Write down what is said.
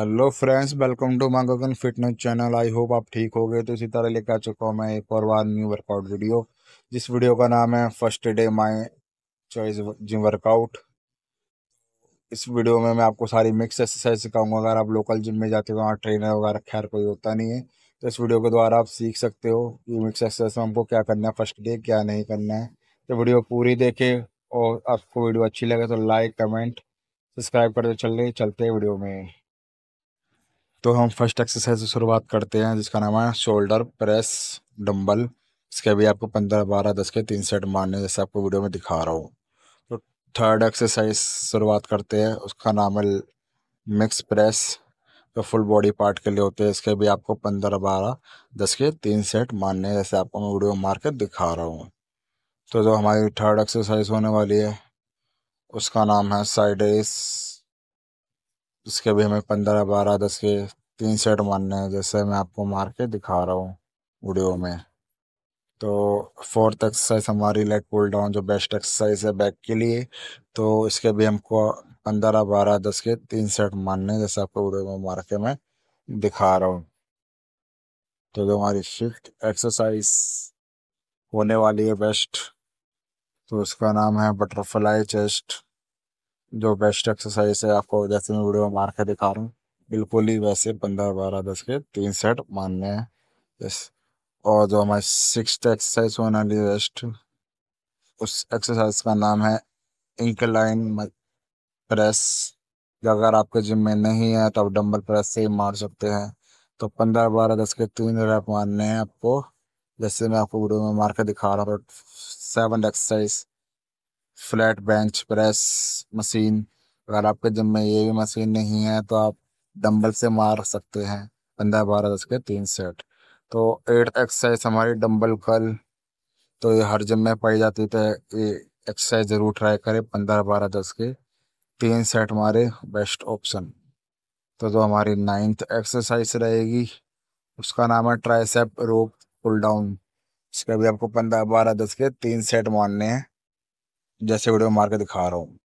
hello friends welcome to Gagan fitness channel I hope आप ठीक हो गए तो इसी तरह लेकर आ चुका हूँ मैं एक और बार न्यू वर्कआउट वीडियो जिस वीडियो का नाम है first day my choice gym workout इस वीडियो में मैं आपको सारी मिक्स एक्सरसाइज सिखाऊंगा अगर आप लोकल जिम में जाते हो वहाँ ट्रेनर वगैरह खैर कोई होता नहीं है तो इस वीडियो के द्वारा आप सीख सकते हो कि मिक्स एक्सरसाइज में हमको क्या करना है फर्स्ट डे क्या नहीं करना है तो वीडियो पूरी देखे और आपको वीडियो अच्छी लगे तो लाइक कमेंट सब्सक्राइब करते चल रही चलते वीडियो में तो हम फर्स्ट एक्सरसाइज से शुरुआत करते हैं जिसका नाम है शोल्डर प्रेस डम्बल इसके भी आपको पंद्रह बारह दस के तीन सेट मारने जैसे आपको वीडियो में दिखा रहा हूँ तो थर्ड एक्सरसाइज शुरुआत करते हैं उसका नाम है मिक्स प्रेस जो तो फुल बॉडी पार्ट के लिए होते हैं इसके भी आपको पंद्रह बारह दस के तीन सेट मारने जैसे आपको मैं वीडियो मार के दिखा रहा हूँ तो जो हमारी थर्ड एक्सरसाइज होने वाली है उसका नाम है साइड रेस उसके भी हमें पंद्रह बारह दस के तीन सेट मारने हैं जैसे मैं आपको मार के दिखा रहा हूँ वीडियो में तो फोर्थ एक्सरसाइज हमारी लेग पुल डाउन जो बेस्ट एक्सरसाइज है बैक के लिए तो इसके भी हमको पंद्रह बारह दस के तीन सेट मारने हैं जैसे आपको वीडियो में मार के मैं दिखा रहा हूँ तो जो हमारी फिफ्थ एक्सरसाइज होने वाली है बेस्ट तो उसका नाम है बटरफ्लाई चेस्ट जो बेस्ट एक्सरसाइज है आपको जैसे मैं वीडियो में मार के दिखा रहा हूँ बिल्कुल ही वैसे पंद्रह बारह दस के तीन सेट मानने हैं यस और जो हमारी सिक्स एक्सरसाइज वाली बेस्ट उस एक्सरसाइज का नाम है इंकलाइन प्रेस अगर आपके जिम में नहीं है तो आप डम्बल प्रेस से ही मार सकते हैं तो पंद्रह बारह दस के तीन रैप मारने हैं आपको जैसे मैं आपको वीडियो में मार के दिखा रहा हूँ seven exercise flat bench press machine अगर आपके जिम में ये भी मशीन नहीं है तो आप डंबल से मार सकते हैं पंद्रह बारह दस के तीन सेट तो एट एक्सरसाइज हमारी डंबल कल तो ये हर जिम में पाई जाती है तो ये एक्सरसाइज ज़रूर ट्राई करें पंद्रह बारह दस के तीन सेट हमारे बेस्ट ऑप्शन तो जो हमारी नाइन्थ एक्सरसाइज रहेगी उसका नाम है ट्राइसेप रोप पुल डाउन इसका भी आपको पंद्रह बारह दस के तीन सेट मानने हैं जैसे वीडियो तो मार के दिखा रहा हूँ